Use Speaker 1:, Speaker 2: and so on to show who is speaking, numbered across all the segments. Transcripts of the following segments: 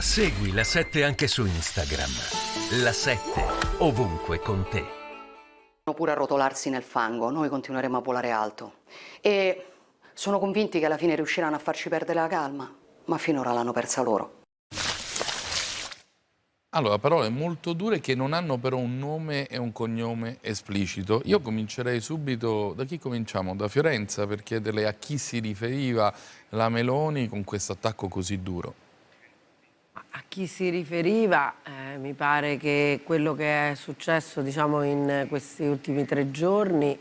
Speaker 1: Segui la 7 anche su Instagram. La 7 ovunque con te. Pure a rotolarsi nel fango, noi continueremo a volare alto. E sono convinti che alla fine riusciranno a farci perdere la calma, ma finora l'hanno persa loro. Allora, parole molto dure che non hanno però un nome e un cognome esplicito. Io comincerei subito, da chi cominciamo? Da Fiorenza, per chiederle a chi si riferiva la Meloni con questo attacco così duro a chi si riferiva, eh, mi pare che quello che è successo diciamo, in questi ultimi tre giorni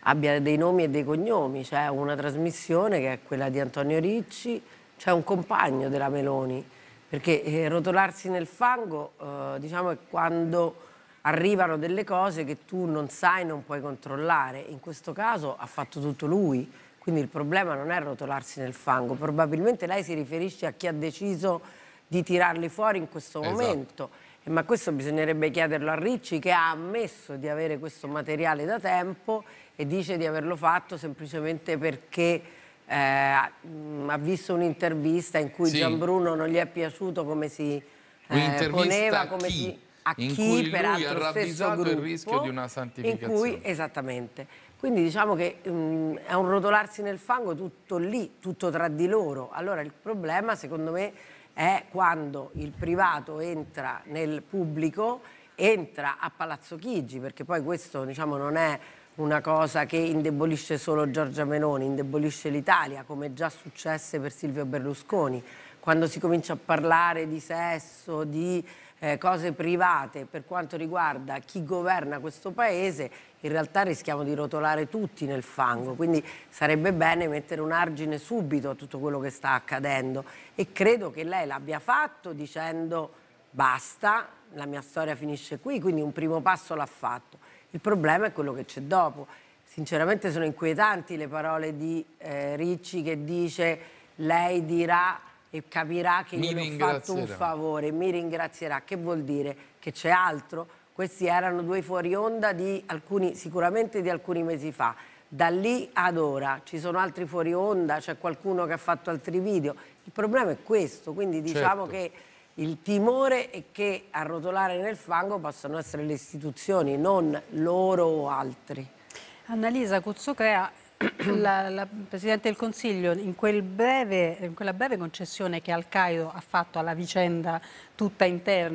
Speaker 1: abbia dei nomi e dei cognomi. C'è una trasmissione che è quella di Antonio Ricci, c'è un compagno della Meloni, perché eh, rotolarsi nel fango eh, diciamo, è quando arrivano delle cose che tu non sai, non puoi controllare. In questo caso ha fatto tutto lui, quindi il problema non è rotolarsi nel fango. Probabilmente lei si riferisce a chi ha deciso di tirarli fuori in questo esatto. momento. Eh, ma questo bisognerebbe chiederlo a Ricci che ha ammesso di avere questo materiale da tempo e dice di averlo fatto semplicemente perché eh, ha mm, visto un'intervista in cui sì. Gianbruno non gli è piaciuto come si eh, poneva, come chi? si a in chi peraltro ha stesso gruppo, il rischio di una santificazione. Cui, esattamente. Quindi diciamo che mh, mm, è un rotolarsi nel fango tutto lì, tutto tra di loro. Allora il problema secondo me è quando il privato entra nel pubblico, entra a Palazzo Chigi, perché poi questo diciamo, non è una cosa che indebolisce solo Giorgia Meloni, indebolisce l'Italia, come già successe per Silvio Berlusconi. Quando si comincia a parlare di sesso, di eh, cose private per quanto riguarda chi governa questo paese, in realtà rischiamo di rotolare tutti nel fango, quindi sarebbe bene mettere un argine subito a tutto quello che sta accadendo e credo che lei l'abbia fatto dicendo basta, la mia storia finisce qui, quindi un primo passo l'ha fatto. Il problema è quello che c'è dopo. Sinceramente sono inquietanti le parole di eh, Ricci che dice lei dirà e capirà che mi io ho fatto un favore, mi ringrazierà. Che vuol dire? Che c'è altro? Questi erano due fuori onda di alcuni, sicuramente di alcuni mesi fa. Da lì ad ora ci sono altri fuori onda, c'è qualcuno che ha fatto altri video. Il problema è questo, quindi diciamo certo. che il timore è che a rotolare nel fango possano essere le istituzioni, non loro o altri. Annalisa Cuzzocrea la, la, Presidente del Consiglio in, quel breve, in, quella breve concessione che Al qaeda ha fatto alla vicenda tutta interna